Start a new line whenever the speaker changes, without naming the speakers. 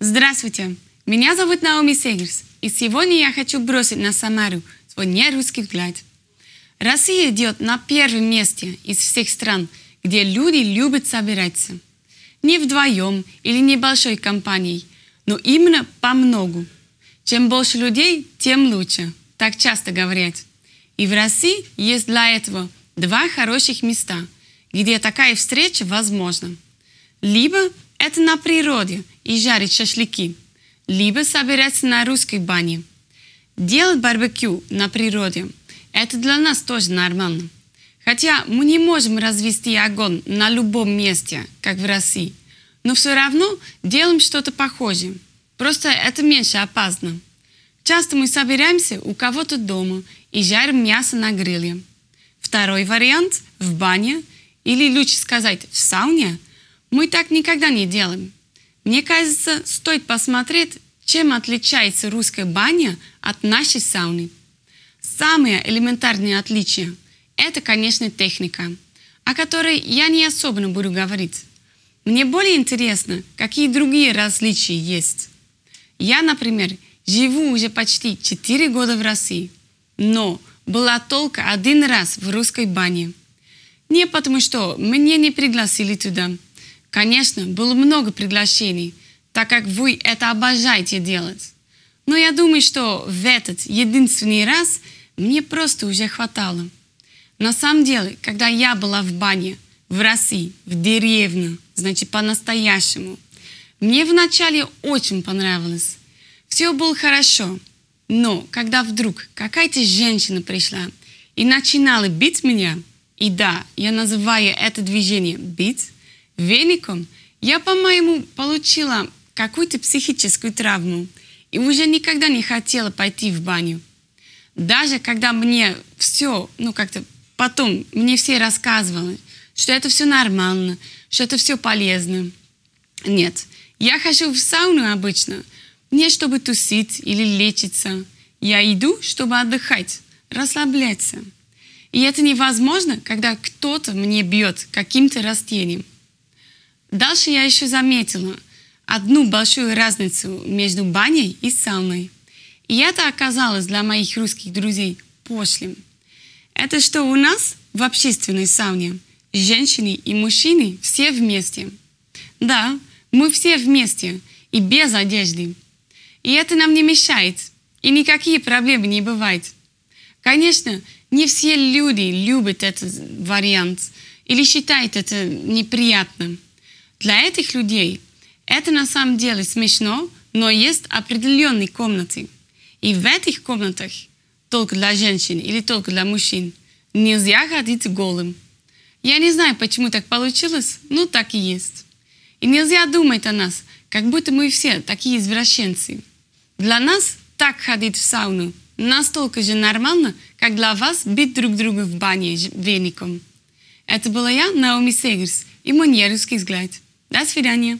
Здравствуйте! Меня зовут Наоми Сегерс, и сегодня я хочу бросить на Самару свой нерусский взгляд. Россия идет на первом месте из всех стран, где люди любят собираться. Не вдвоем или небольшой компанией, но именно по многу. Чем больше людей, тем лучше так часто говорят. И в России есть для этого два хороших места, где такая встреча возможна. Либо это на природе и жарить шашлыки, либо собираться на русской бане. Делать барбекю на природе – это для нас тоже нормально. Хотя мы не можем развести огонь на любом месте, как в России, но все равно делаем что-то похожее. Просто это меньше опасно. Часто мы собираемся у кого-то дома и жарим мясо на гриле. Второй вариант – в бане, или лучше сказать, в сауне. Мы так никогда не делаем. Мне кажется, стоит посмотреть, чем отличается русская баня от нашей сауны. Самое элементарное отличие – это, конечно, техника, о которой я не особенно буду говорить. Мне более интересно, какие другие различия есть. Я, например, Живу уже почти 4 года в России, но была только один раз в русской бане. Не потому, что меня не пригласили туда. Конечно, было много приглашений, так как вы это обожаете делать. Но я думаю, что в этот единственный раз мне просто уже хватало. На самом деле, когда я была в бане в России, в деревне, значит, по-настоящему, мне вначале очень понравилось. Все было хорошо. Но когда вдруг какая-то женщина пришла и начинала бить меня, и да, я называю это движение «бить», веником, я, по-моему, получила какую-то психическую травму и уже никогда не хотела пойти в баню. Даже когда мне все, ну как-то потом, мне все рассказывали, что это все нормально, что это все полезно. Нет, я хожу в сауну обычно, не чтобы тусить или лечиться. Я иду, чтобы отдыхать, расслабляться. И это невозможно, когда кто-то мне бьет каким-то растением. Дальше я еще заметила одну большую разницу между баней и сауной. И это оказалось для моих русских друзей пошлым. Это что у нас в общественной сауне женщины и мужчины все вместе. Да, мы все вместе и без одежды. И это нам не мешает. И никакие проблемы не бывает. Конечно, не все люди любят этот вариант или считают это неприятным. Для этих людей это на самом деле смешно, но есть определенные комнаты. И в этих комнатах только для женщин или только для мужчин нельзя ходить голым. Я не знаю, почему так получилось, но так и есть. И нельзя думать о нас, как будто мы все такие извращенцы. Для нас так ходить в сауну настолько же нормально, как для вас бить друг друга в бане веником. Это была я, Наоми Сегерс, и мой нерусский взгляд. До свидания.